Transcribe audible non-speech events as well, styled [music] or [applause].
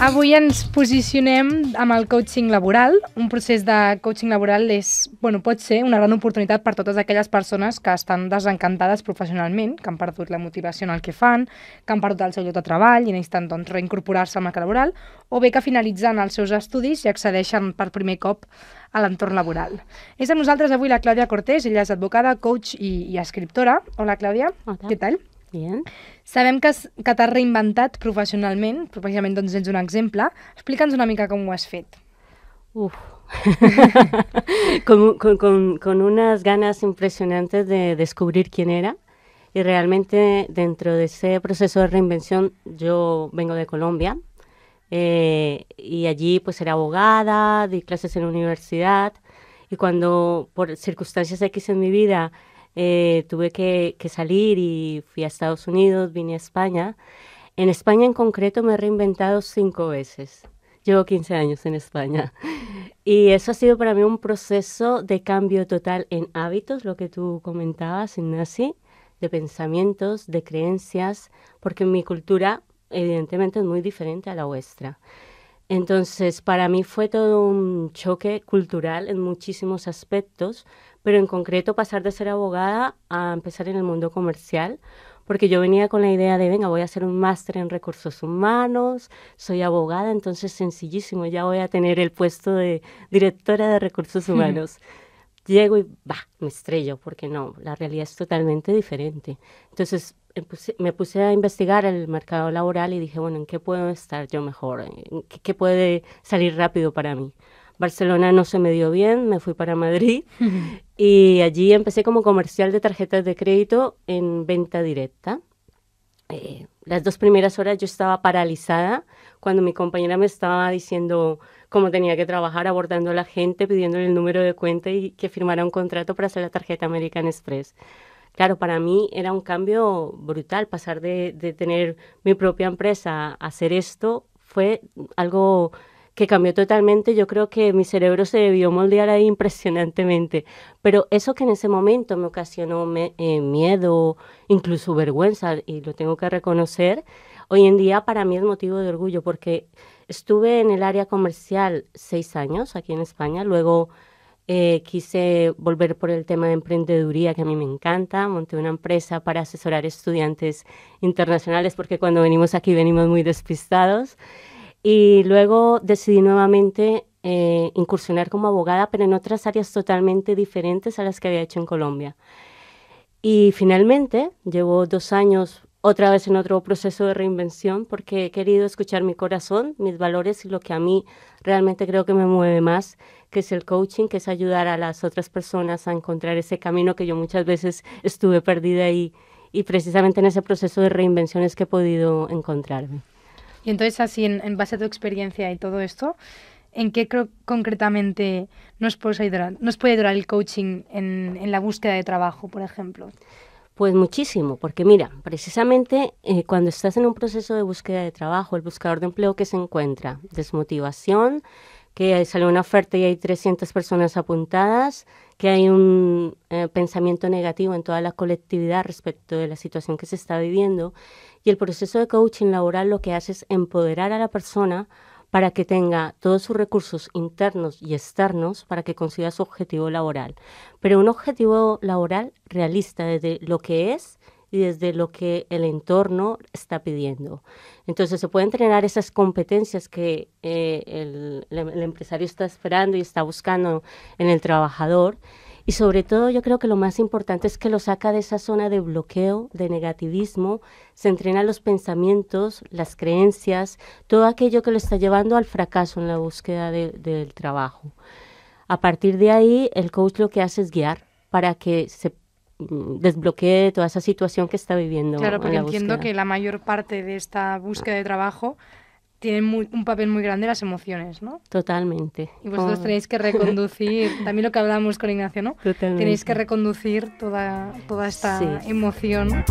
Avui ens posicionem amb el coaching laboral. Un procés de coaching laboral és, bueno, pot ser una gran oportunitat per totes aquelles persones que estan desencantades professionalment, que han perdut la motivació en el que fan, que han perdut el seu lloc de treball i necessiten doncs, reincorporar-se al mercat laboral, o bé que finalitzen els seus estudis i accedeixen per primer cop a l'entorn laboral. És amb nosaltres avui la Clàudia Cortés, ella és advocada, coach i, i escriptora. Hola, Clàudia. Hola. Què tal? Bien. Sabemos que, te t'has reinventat professionalment, precisament doncs un ejemplo. Explica'ns una mica com ho has fet. Uf. [laughs] con, unas ganas impresionantes de descubrir quién era. Y realmente dentro de ese proceso de reinvención yo vengo de Colombia eh, y allí pues era abogada, di clases en la universidad y cuando por circunstancias X en mi vida eh, tuve que, que, salir y fui a Estados Unidos, vine a España. En España en concreto me he reinventado cinco veces. Llevo 15 años en España. [laughs] Y eso ha sido para mí un proceso de cambio total en hábitos, lo que tú comentabas, Ignacy, de pensamientos, de creencias, porque mi cultura evidentemente es muy diferente a la vuestra. Entonces, para mí fue todo un choque cultural en muchísimos aspectos, pero en concreto pasar de ser abogada a empezar en el mundo comercial, porque yo venía con la idea de, venga, voy a hacer un máster en recursos humanos, soy abogada, entonces sencillísimo, ya voy a tener el puesto de directora de recursos [laughs] humanos. Llego y bah, me estrello, porque no, la realidad es totalmente diferente. Entonces eh, me puse a investigar el mercado laboral y dije, bueno, ¿en qué puedo estar yo mejor? qué puede salir rápido para mí? Barcelona no se me dio bien, me fui para Madrid [laughs] y allí empecé como comercial de tarjetas de crédito en venta directa. Eh, las dos primeras horas yo estaba paralizada cuando mi compañera me estaba diciendo cómo tenía que trabajar, abordando a la gente, pidiéndole el número de cuenta y que firmara un contrato para hacer la tarjeta American Express. Claro, para mí era un cambio brutal pasar de, de tener mi propia empresa a hacer esto. Fue algo que cambió totalmente, yo creo que mi cerebro se debió moldear ahí impresionantemente. Pero eso que en ese momento me ocasionó me, eh, miedo, incluso vergüenza, y lo tengo que reconocer, hoy en día para mí es motivo de orgullo, porque estuve en el área comercial seis años aquí en España, luego eh, quise volver por el tema de emprendeduría, que a mí me encanta. Monté una empresa para asesorar estudiantes internacionales, porque cuando venimos aquí venimos muy despistados. Y luego decidí nuevamente eh, incursionar como abogada, pero en otras áreas totalmente diferentes a las que había hecho en Colombia. Y finalmente, llevo dos años otra vez en otro proceso de reinvención porque he querido escuchar mi corazón, mis valores y lo que a mí realmente creo que me mueve más, que es el coaching, que es ayudar a las otras personas a encontrar ese camino que yo muchas veces estuve perdida ahí y precisamente en ese proceso de reinvención es que he podido encontrarme. Y entonces así, en, base a tu experiencia y todo esto, ¿en qué creo concretamente nos puede ayudar, nos puede el coaching en, la búsqueda de trabajo, por ejemplo? Pues muchísimo, porque mira, precisamente eh, cuando estás en un proceso de búsqueda de trabajo, el buscador de empleo que se encuentra, desmotivación, que sale una oferta y hay 300 personas apuntadas, que hay un eh, pensamiento negativo en toda la colectividad respecto de la situación que se está viviendo. Y el proceso de coaching laboral lo que hace es empoderar a la persona para que tenga todos sus recursos internos y externos para que consiga su objetivo laboral. Pero un objetivo laboral realista desde lo que es y desde lo que el entorno está pidiendo. Entonces se pueden entrenar esas competencias que eh, em-, el, empresario está esperando y está buscando en el trabajador. Y sobre todo yo creo que lo más importante es que lo saca de esa zona de bloqueo, de negativismo, se entrena los pensamientos, las creencias, todo aquello que lo está llevando al fracaso en la búsqueda del trabajo. A partir de ahí, el coach lo que hace es guiar para que se Mm, desbloquee toda esa situación que está viviendo. Claro, porque entiendo que la mayor parte de esta búsqueda de trabajo tiene un papel muy grande las emociones, ¿no? Totalmente. Y vosotros oh. tenéis que [laughs] reconducir, también lo que hablamos con Ignacio, ¿no? Tenéis que reconducir toda, toda esta sí. emoción.